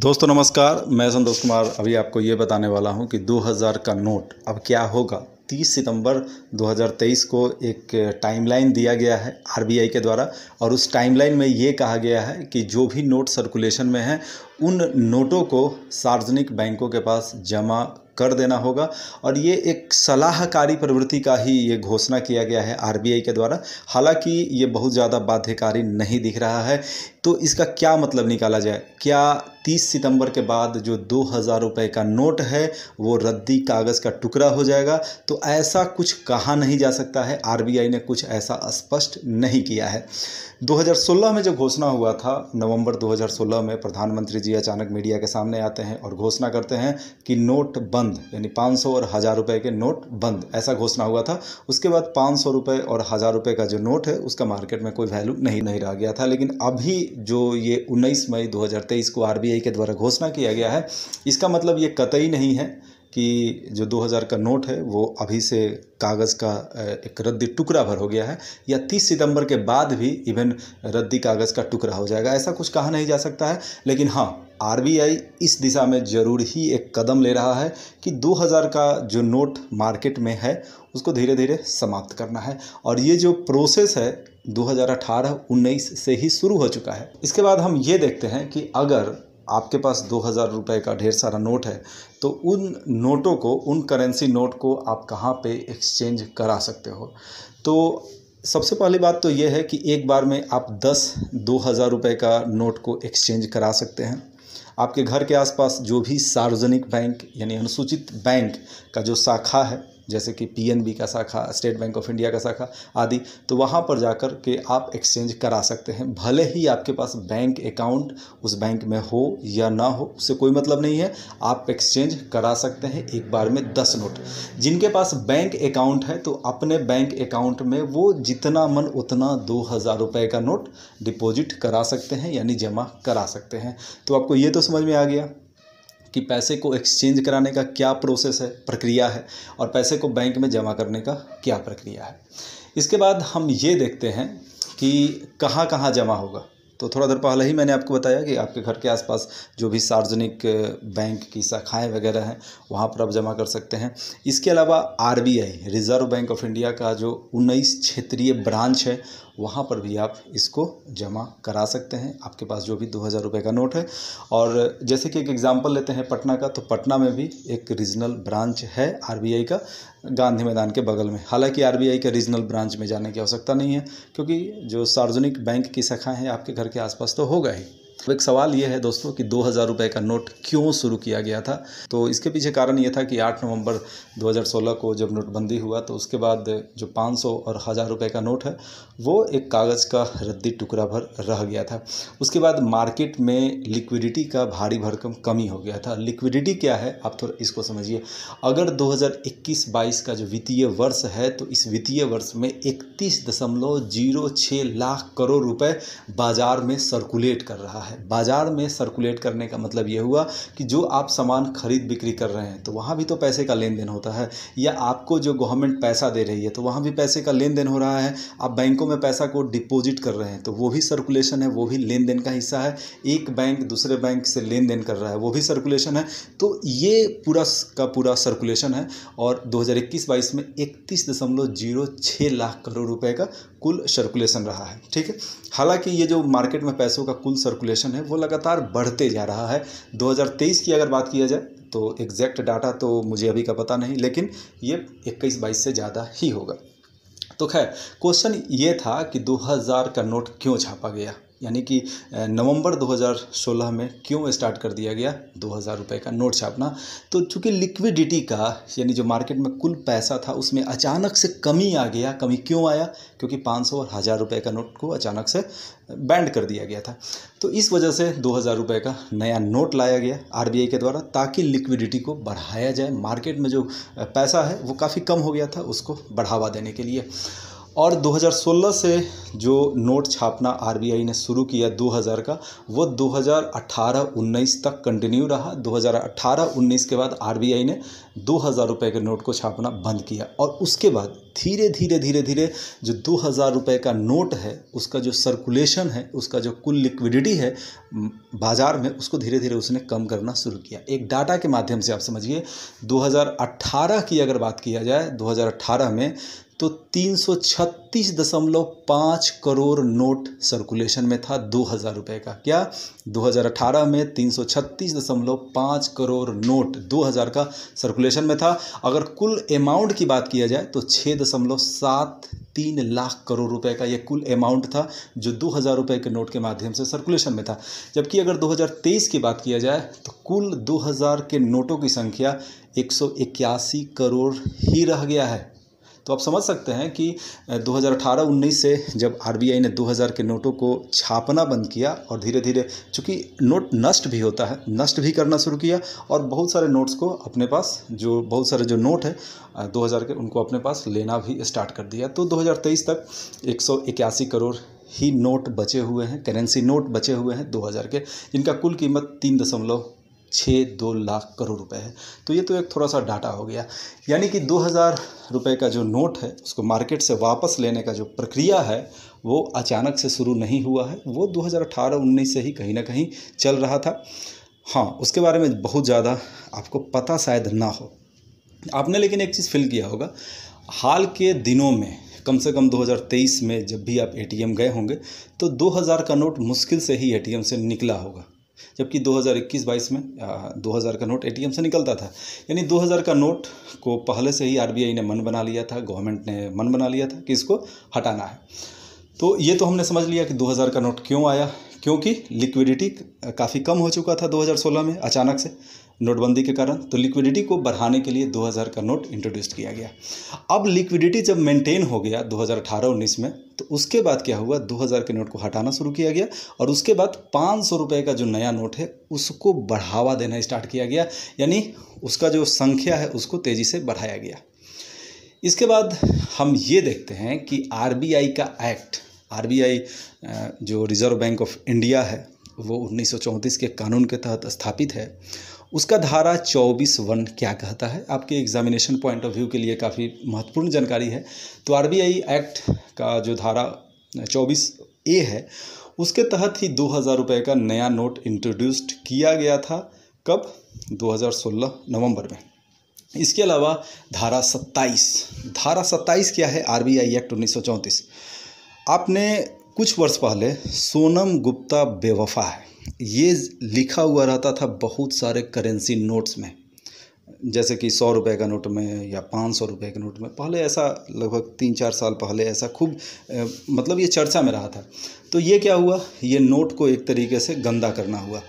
दोस्तों नमस्कार मैं संतोष कुमार अभी आपको ये बताने वाला हूँ कि 2000 का नोट अब क्या होगा 30 सितंबर 2023 को एक टाइमलाइन दिया गया है आरबीआई के द्वारा और उस टाइमलाइन में ये कहा गया है कि जो भी नोट सर्कुलेशन में हैं उन नोटों को सार्वजनिक बैंकों के पास जमा कर देना होगा और ये एक सलाहकारी प्रवृत्ति का ही ये घोषणा किया गया है आरबीआई के द्वारा हालांकि ये बहुत ज़्यादा बाध्यकारी नहीं दिख रहा है तो इसका क्या मतलब निकाला जाए क्या 30 सितंबर के बाद जो दो हज़ार रुपये का नोट है वो रद्दी कागज़ का टुकड़ा हो जाएगा तो ऐसा कुछ कहा नहीं जा सकता है आरबीआई ने कुछ ऐसा स्पष्ट नहीं किया है 2016 में जो घोषणा हुआ था नवंबर 2016 में प्रधानमंत्री जी अचानक मीडिया के सामने आते हैं और घोषणा करते हैं कि नोट बंद यानी पाँच और हज़ार रुपये के नोट बंद ऐसा घोषणा हुआ था उसके बाद पाँच सौ और हज़ार रुपये का जो नोट है उसका मार्केट में कोई वैल्यू नहीं नहीं रह गया था लेकिन अभी जो ये 19 मई 2023 को आरबीआई के द्वारा घोषणा किया गया है इसका मतलब ये कतई नहीं है कि जो 2000 का नोट है वो अभी से कागज़ का एक रद्दी टुकड़ा भर हो गया है या 30 सितंबर के बाद भी इवन रद्दी कागज़ का टुकड़ा हो जाएगा ऐसा कुछ कहा नहीं जा सकता है लेकिन हाँ आर इस दिशा में ज़रूर ही एक कदम ले रहा है कि 2000 का जो नोट मार्केट में है उसको धीरे धीरे समाप्त करना है और ये जो प्रोसेस है 2018-19 से ही शुरू हो चुका है इसके बाद हम ये देखते हैं कि अगर आपके पास दो हज़ार रुपये का ढेर सारा नोट है तो उन नोटों को उन करेंसी नोट को आप कहाँ पे एक्सचेंज करा सकते हो तो सबसे पहली बात तो ये है कि एक बार में आप दस दो हज़ार रुपये का नोट को एक्सचेंज करा सकते हैं आपके घर के आसपास जो भी सार्वजनिक बैंक यानी अनुसूचित बैंक का जो शाखा है जैसे कि पीएनबी का शाखा स्टेट बैंक ऑफ इंडिया का शाखा आदि तो वहाँ पर जाकर के आप एक्सचेंज करा सकते हैं भले ही आपके पास बैंक अकाउंट उस बैंक में हो या ना हो उससे कोई मतलब नहीं है आप एक्सचेंज करा सकते हैं एक बार में दस नोट जिनके पास बैंक अकाउंट है तो अपने बैंक अकाउंट में वो जितना मन उतना दो हज़ार रुपये का नोट डिपॉजिट करा सकते हैं यानी जमा करा सकते हैं तो आपको ये तो समझ में आ गया कि पैसे को एक्सचेंज कराने का क्या प्रोसेस है प्रक्रिया है और पैसे को बैंक में जमा करने का क्या प्रक्रिया है इसके बाद हम ये देखते हैं कि कहाँ कहाँ जमा होगा तो थोड़ा देर पहले ही मैंने आपको बताया कि आपके घर के आसपास जो भी सार्वजनिक बैंक की शाखाएं वगैरह हैं वहाँ पर आप जमा कर सकते हैं इसके अलावा RBI reserve bank of India का जो उन्नीस क्षेत्रीय ब्रांच है वहाँ पर भी आप इसको जमा करा सकते हैं आपके पास जो भी दो हज़ार रुपये का नोट है और जैसे कि एक एग्ज़ाम्पल लेते हैं पटना का तो पटना में भी एक रीजनल ब्रांच है आरबीआई का गांधी मैदान के बगल में हालांकि आरबीआई के रीजनल ब्रांच में जाने की आवश्यकता नहीं है क्योंकि जो सार्वजनिक बैंक की शाखाएँ हैं आपके घर के आसपास तो होगा ही तो एक सवाल ये है दोस्तों कि दो हज़ार रुपये का नोट क्यों शुरू किया गया था तो इसके पीछे कारण ये था कि 8 नवंबर 2016 को जब नोटबंदी हुआ तो उसके बाद जो 500 और हज़ार रुपये का नोट है वो एक कागज़ का रद्दी टुकड़ा भर रह गया था उसके बाद मार्केट में लिक्विडिटी का भारी भरकम कमी हो गया था लिक्विडिटी क्या है आप थोड़ा इसको समझिए अगर दो हज़ार का जो वित्तीय वर्ष है तो इस वित्तीय वर्ष में इकतीस लाख करोड़ रुपये बाज़ार में सर्कुलेट कर रहा है है बाज़ार में सर्कुलेट करने का मतलब ये हुआ कि जो आप सामान खरीद बिक्री कर रहे हैं तो वहाँ भी तो पैसे का लेन देन होता है या आपको जो गवर्नमेंट पैसा दे रही है तो वहाँ भी पैसे का लेन देन हो रहा है आप बैंकों में पैसा को डिपोजिट कर रहे हैं तो वो भी सर्कुलेशन है वो भी लेन देन का हिस्सा है एक बैंक दूसरे बैंक से लेन देन कर रहा है वो भी सर्कुलेशन है तो ये पूरा का पूरा सर्कुलेशन है और दो हज़ार में इकतीस लाख करोड़ रुपये का कुल सर्कुलेशन रहा है ठीक है हालांकि ये जो मार्केट में पैसों का कुल सर्कुलेशन है वो लगातार बढ़ते जा रहा है 2023 की अगर बात किया जाए तो एग्जैक्ट डाटा तो मुझे अभी का पता नहीं लेकिन ये इक्कीस बाईस से ज़्यादा ही होगा तो खैर क्वेश्चन ये था कि 2000 का नोट क्यों छापा गया यानी कि नवंबर 2016 में क्यों स्टार्ट कर दिया गया दो हज़ार रुपये का नोट छापना तो चूँकि लिक्विडिटी का यानी जो मार्केट में कुल पैसा था उसमें अचानक से कमी आ गया कमी क्यों आया क्योंकि 500 और हज़ार रुपये का नोट को अचानक से बैंड कर दिया गया था तो इस वजह से दो हज़ार रुपये का नया नोट लाया गया आर के द्वारा ताकि लिक्विडिटी को बढ़ाया जाए मार्केट में जो पैसा है वो काफ़ी कम हो गया था उसको बढ़ावा देने के लिए और 2016 से जो नोट छापना आर ने शुरू किया 2000 का वो 2018-19 तक कंटिन्यू रहा 2018-19 के बाद आर ने दो हज़ार के नोट को छापना बंद किया और उसके बाद धीरे धीरे धीरे धीरे जो दो हज़ार रुपये का नोट है उसका जो सर्कुलेशन है उसका जो कुल लिक्विडिटी है बाज़ार में उसको धीरे धीरे उसने कम करना शुरू किया एक डाटा के माध्यम से आप समझिए 2018 की अगर बात किया जाए 2018 में तो तीन 36.5 करोड़ नोट सर्कुलेशन में था दो हज़ार रुपये का क्या 2018 में 336.5 करोड़ नोट 2000 का सर्कुलेशन में था अगर कुल अमाउंट की बात किया जाए तो 6.73 लाख करोड़ रुपए का यह कुल अमाउंट था जो दो हज़ार रुपये के नोट के माध्यम से सर्कुलेशन में था जबकि अगर 2023 की बात किया जाए तो कुल 2000 के नोटों की संख्या एक करोड़ ही रह गया है तो आप समझ सकते हैं कि 2018-19 से जब आरबीआई ने 2000 के नोटों को छापना बंद किया और धीरे धीरे चूँकि नोट नष्ट भी होता है नष्ट भी करना शुरू किया और बहुत सारे नोट्स को अपने पास जो बहुत सारे जो नोट है 2000 के उनको अपने पास लेना भी स्टार्ट कर दिया तो 2023 तक एक करोड़ ही नोट बचे हुए हैं करेंसी नोट बचे हुए हैं 2000 के जिनका कुल कीमत तीन दशमलव छः दो लाख करोड़ रुपए है तो ये तो एक थोड़ा सा डाटा हो गया यानी कि दो हज़ार रुपये का जो नोट है उसको मार्केट से वापस लेने का जो प्रक्रिया है वो अचानक से शुरू नहीं हुआ है वो 2018-19 से ही कहीं ना कहीं चल रहा था हाँ उसके बारे में बहुत ज़्यादा आपको पता शायद ना हो आपने लेकिन एक चीज़ फील किया होगा हाल के दिनों में कम से कम 2023 में जब भी आप एटीएम गए होंगे तो 2000 का नोट मुश्किल से ही एटीएम से निकला होगा जबकि 2021-22 में 2000 का नोट एटीएम से निकलता था यानी 2000 का नोट को पहले से ही आरबीआई ने मन बना लिया था गवर्नमेंट ने मन बना लिया था कि इसको हटाना है तो ये तो हमने समझ लिया कि 2000 का नोट क्यों आया क्योंकि लिक्विडिटी काफ़ी कम हो चुका था 2016 में अचानक से नोटबंदी के कारण तो लिक्विडिटी को बढ़ाने के लिए 2000 का नोट इंट्रोड्यूस किया गया अब लिक्विडिटी जब मेंटेन हो गया 2018-19 में तो उसके बाद क्या हुआ 2000 के नोट को हटाना शुरू किया गया और उसके बाद पाँच सौ रुपये का जो नया नोट है उसको बढ़ावा देना स्टार्ट किया गया यानी उसका जो संख्या है उसको तेज़ी से बढ़ाया गया इसके बाद हम ये देखते हैं कि आर का एक्ट आर जो रिज़र्व बैंक ऑफ इंडिया है वो उन्नीस के कानून के तहत स्थापित है उसका धारा चौबीस वन क्या कहता है आपके एग्जामिनेशन पॉइंट ऑफ व्यू के लिए काफ़ी महत्वपूर्ण जानकारी है तो आरबीआई एक्ट का जो धारा चौबीस ए है उसके तहत ही दो हज़ार रुपये का नया नोट इंट्रोड्यूस्ड किया गया था कब 2016 नवंबर में इसके अलावा धारा 27 धारा 27 क्या है आरबीआई एक्ट उन्नीस आपने कुछ वर्ष पहले सोनम गुप्ता बेवफा है ये लिखा हुआ रहता था बहुत सारे करेंसी नोट्स में जैसे कि सौ रुपए का नोट में या पाँच सौ रुपये के नोट में पहले ऐसा लगभग तीन चार साल पहले ऐसा खूब मतलब ये चर्चा में रहा था तो ये क्या हुआ ये नोट को एक तरीके से गंदा करना हुआ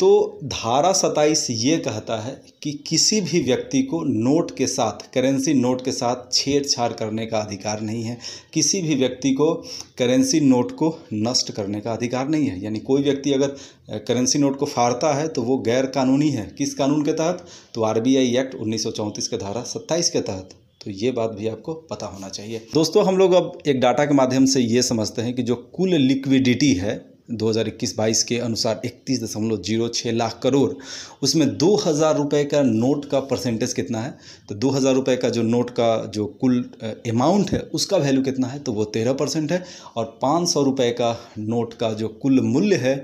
तो धारा सताइस ये कहता है कि किसी भी व्यक्ति को नोट के साथ करेंसी नोट के साथ छेड़छाड़ करने का अधिकार नहीं है किसी भी व्यक्ति को करेंसी नोट को नष्ट करने का अधिकार नहीं है यानी कोई व्यक्ति अगर करेंसी नोट को फाड़ता है तो वो गैर कानूनी है किस कानून के तहत तो आई एक्ट उन्नीस के धारा सत्ताईस के तहत तो ये बात भी आपको पता होना चाहिए दोस्तों हम लोग अब एक डाटा के माध्यम से ये समझते हैं कि जो कुल लिक्विडिटी है 2021-22 के अनुसार इकतीस दशमलव जीरो छः लाख करोड़ उसमें दो हज़ार रुपये का नोट का परसेंटेज कितना है तो दो हज़ार रुपये का जो नोट का जो कुल अमाउंट है उसका वैल्यू कितना है तो वो तेरह परसेंट है और पाँच सौ रुपये का नोट का जो कुल मूल्य है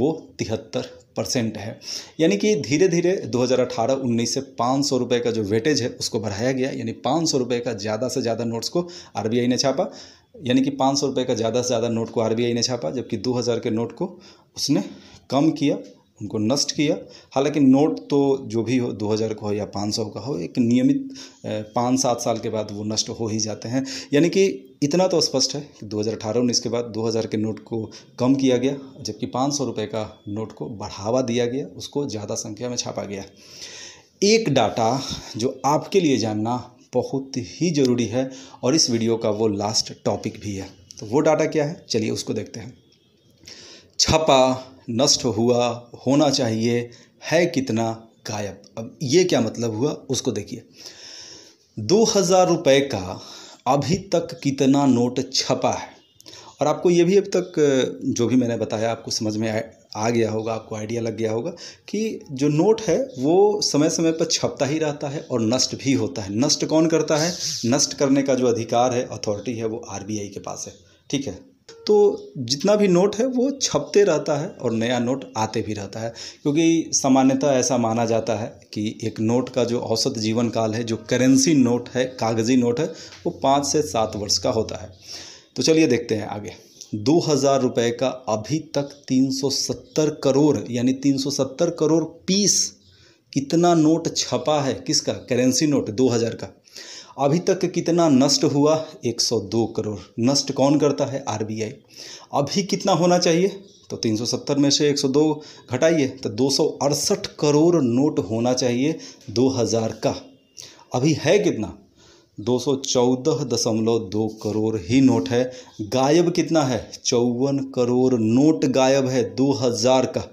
वो तिहत्तर परसेंट है यानी कि धीरे धीरे 2018-19 से पाँच सौ रुपये का जो वेटेज है उसको बढ़ाया गया यानी पाँच सौ रुपये का ज़्यादा से ज़्यादा नोट्स को आरबीआई ने छापा यानी कि पाँच सौ रुपये का ज़्यादा से ज़्यादा नोट को आरबीआई ने छापा जबकि दो हज़ार के नोट को उसने कम किया उनको नष्ट किया हालांकि नोट तो जो भी हो 2000 का हो या 500 का हो एक नियमित पाँच सात साल के बाद वो नष्ट हो ही जाते हैं यानी कि इतना तो स्पष्ट है कि 2018 उन्नीस के बाद 2000 के नोट को कम किया गया जबकि पाँच सौ रुपये का नोट को बढ़ावा दिया गया उसको ज़्यादा संख्या में छापा गया एक डाटा जो आपके लिए जानना बहुत ही ज़रूरी है और इस वीडियो का वो लास्ट टॉपिक भी है तो वो डाटा क्या है चलिए उसको देखते हैं छपा नष्ट हुआ होना चाहिए है कितना गायब अब ये क्या मतलब हुआ उसको देखिए दो हज़ार रुपये का अभी तक कितना नोट छपा है और आपको ये भी अब तक जो भी मैंने बताया आपको समझ में आ गया होगा आपको आइडिया लग गया होगा कि जो नोट है वो समय समय पर छपता ही रहता है और नष्ट भी होता है नष्ट कौन करता है नष्ट करने का जो अधिकार है अथॉरिटी है वो आर के पास है ठीक है तो जितना भी नोट है वो छपते रहता है और नया नोट आते भी रहता है क्योंकि सामान्यतः ऐसा माना जाता है कि एक नोट का जो औसत जीवन काल है जो करेंसी नोट है कागज़ी नोट है वो पाँच से सात वर्ष का होता है तो चलिए देखते हैं आगे दो हज़ार रुपये का अभी तक 370 करोड़ यानी 370 करोड़ पीस कितना नोट छपा है किसका करेंसी नोट 2000 का अभी तक कितना नष्ट हुआ 102 करोड़ नष्ट कौन करता है आरबीआई अभी कितना होना चाहिए तो 370 में से 102 घटाइए तो दो करोड़ नोट होना चाहिए 2000 का अभी है कितना 214.2 करोड़ ही नोट है गायब कितना है चौवन करोड़ नोट गायब है 2000 का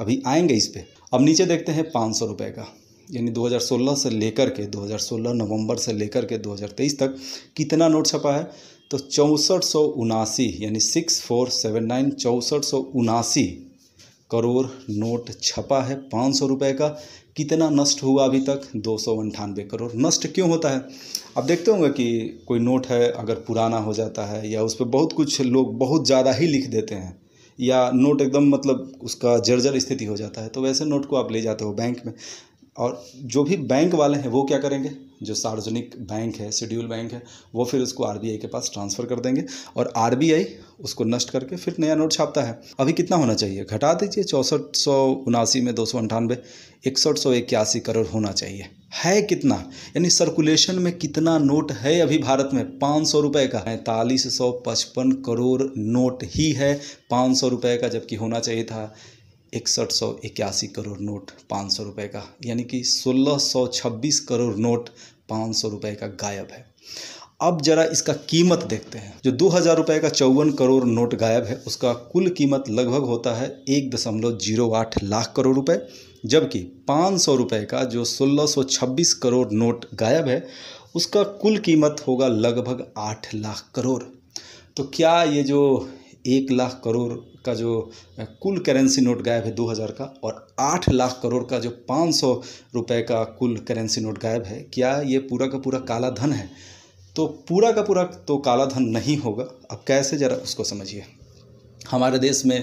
अभी आएंगे इस पर अब नीचे देखते हैं पाँच सौ रुपये का यानी 2016 से लेकर के 2016 नवंबर से लेकर के 2023 तक कितना नोट छपा है तो चौंसठ सौ उनासी यानी सिक्स फोर सेवन नाइन चौंसठ सौ उनासी करोड़ नोट छपा है पाँच सौ रुपये का कितना नष्ट हुआ अभी तक दो सौ करोड़ नष्ट क्यों होता है अब देखते होंगे कि कोई नोट है अगर पुराना हो जाता है या उस पर बहुत कुछ लोग बहुत ज़्यादा ही लिख देते हैं या नोट एकदम मतलब उसका जर्जर स्थिति हो जाता है तो वैसे नोट को आप ले जाते हो बैंक में और जो भी बैंक वाले हैं वो क्या करेंगे जो सार्वजनिक बैंक है शेड्यूल बैंक है वो फिर उसको आर के पास ट्रांसफ़र कर देंगे और आर उसको नष्ट करके फिर नया नोट छापता है अभी कितना होना चाहिए घटा दीजिए चौंसठ सौ उनासी में दो सौ अंठानवे इकसठ सौ इक्यासी करोड़ होना चाहिए है कितना यानी सर्कुलेशन में कितना नोट है अभी भारत में पाँच सौ रुपये का पैंतालीस सौ पचपन करोड़ नोट ही है पाँच सौ रुपये का जबकि होना चाहिए था इकसठ सौ इक्यासी करोड़ नोट पाँच सौ रुपये का यानी कि सोलह सौ छब्बीस करोड़ नोट पाँच सौ रुपये का गायब है अब जरा इसका कीमत देखते हैं जो दो हज़ार रुपये का चौवन करोड़ नोट गायब है उसका कुल कीमत लगभग होता है एक दशमलव जीरो आठ लाख करोड़ रुपए जबकि पाँच सौ रुपये का जो सोलह सौ छब्बीस करोड़ नोट गायब है उसका कुल कीमत होगा लगभग आठ लाख करोड़ तो क्या ये जो एक लाख करोड़ का जो कुल करेंसी नोट गायब है 2000 का और आठ लाख करोड़ का जो 500 रुपए का कुल करेंसी नोट गायब है क्या ये पूरा का पूरा काला धन है तो पूरा का पूरा तो काला धन नहीं होगा अब कैसे ज़रा उसको समझिए हमारे देश में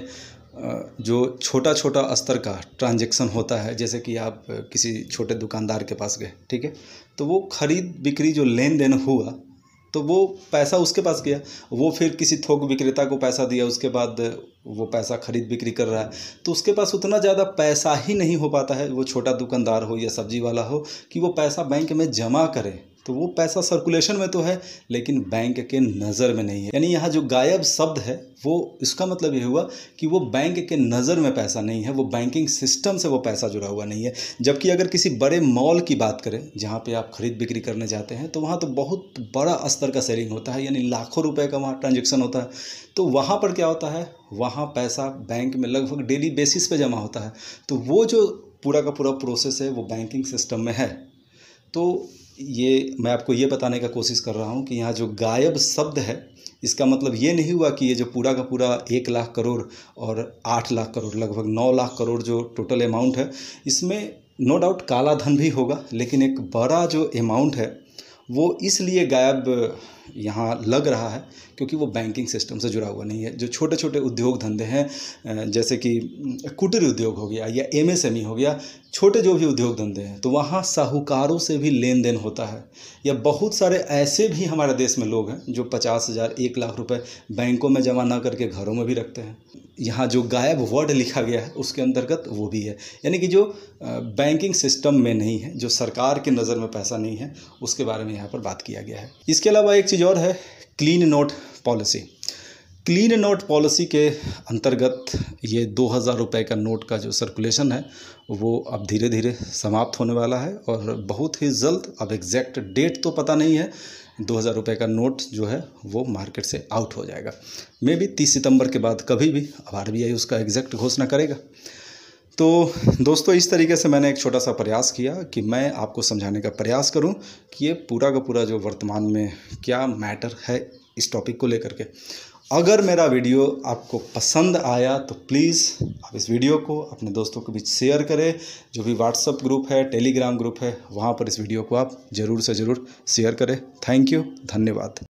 जो छोटा छोटा स्तर का ट्रांजेक्शन होता है जैसे कि आप किसी छोटे दुकानदार के पास गए ठीक है तो वो ख़रीद बिक्री जो लेन देन हुआ तो वो पैसा उसके पास गया वो फिर किसी थोक विक्रेता को पैसा दिया उसके बाद वो पैसा खरीद बिक्री कर रहा है तो उसके पास उतना ज़्यादा पैसा ही नहीं हो पाता है वो छोटा दुकानदार हो या सब्जी वाला हो कि वो पैसा बैंक में जमा करे तो वो पैसा सर्कुलेशन में तो है लेकिन बैंक के नज़र में नहीं है यानी यहाँ जो गायब शब्द है वो इसका मतलब ये हुआ कि वो बैंक के नज़र में पैसा नहीं है वो बैंकिंग सिस्टम से वो पैसा जुड़ा हुआ नहीं है जबकि अगर किसी बड़े मॉल की बात करें जहाँ पे आप खरीद बिक्री करने जाते हैं तो वहाँ तो बहुत बड़ा स्तर का सेलिंग होता है यानी लाखों रुपये का वहाँ ट्रांजेक्शन होता है तो वहाँ पर क्या होता है वहाँ पैसा बैंक में लगभग डेली बेसिस पर जमा होता है तो वो जो पूरा का पूरा प्रोसेस है वो बैंकिंग सिस्टम में है तो ये मैं आपको ये बताने का कोशिश कर रहा हूँ कि यहाँ जो गायब शब्द है इसका मतलब ये नहीं हुआ कि ये जो पूरा का पूरा एक लाख करोड़ और आठ लाख करोड़ लगभग नौ लाख करोड़ जो टोटल अमाउंट है इसमें नो डाउट काला धन भी होगा लेकिन एक बड़ा जो अमाउंट है वो इसलिए गायब यहाँ लग रहा है क्योंकि वो बैंकिंग सिस्टम से जुड़ा हुआ नहीं है जो छोटे छोटे उद्योग धंधे हैं जैसे कि कुटीर उद्योग हो गया या एम e हो गया छोटे जो भी उद्योग धंधे हैं तो वहाँ साहूकारों से भी लेन देन होता है या बहुत सारे ऐसे भी हमारे देश में लोग हैं जो पचास हज़ार एक लाख रुपए बैंकों में जमा ना करके घरों में भी रखते हैं यहाँ जो गायब वर्ड लिखा गया है उसके अंतर्गत वो भी है यानी कि जो बैंकिंग सिस्टम में नहीं है जो सरकार की नज़र में पैसा नहीं है उसके बारे में यहाँ पर बात किया गया है इसके अलावा एक चीज़ चीज़ और है clean note policy clean note policy के अंतर्गत ये दो हज़ार रुपये का नोट का जो सर्कुलेशन है वो अब धीरे धीरे समाप्त होने वाला है और बहुत ही जल्द अब एग्जैक्ट डेट तो पता नहीं है दो हज़ार रुपये का नोट जो है वो मार्केट से आउट हो जाएगा मे बी तीस सितंबर के बाद कभी भी अब आर उसका एग्जैक्ट घोषणा करेगा तो दोस्तों इस तरीके से मैंने एक छोटा सा प्रयास किया कि मैं आपको समझाने का प्रयास करूं कि ये पूरा का पूरा जो वर्तमान में क्या मैटर है इस टॉपिक को लेकर के अगर मेरा वीडियो आपको पसंद आया तो प्लीज़ आप इस वीडियो को अपने दोस्तों के बीच शेयर करें जो भी व्हाट्सअप ग्रुप है टेलीग्राम ग्रुप है वहाँ पर इस वीडियो को आप ज़रूर से ज़रूर शेयर करें थैंक यू धन्यवाद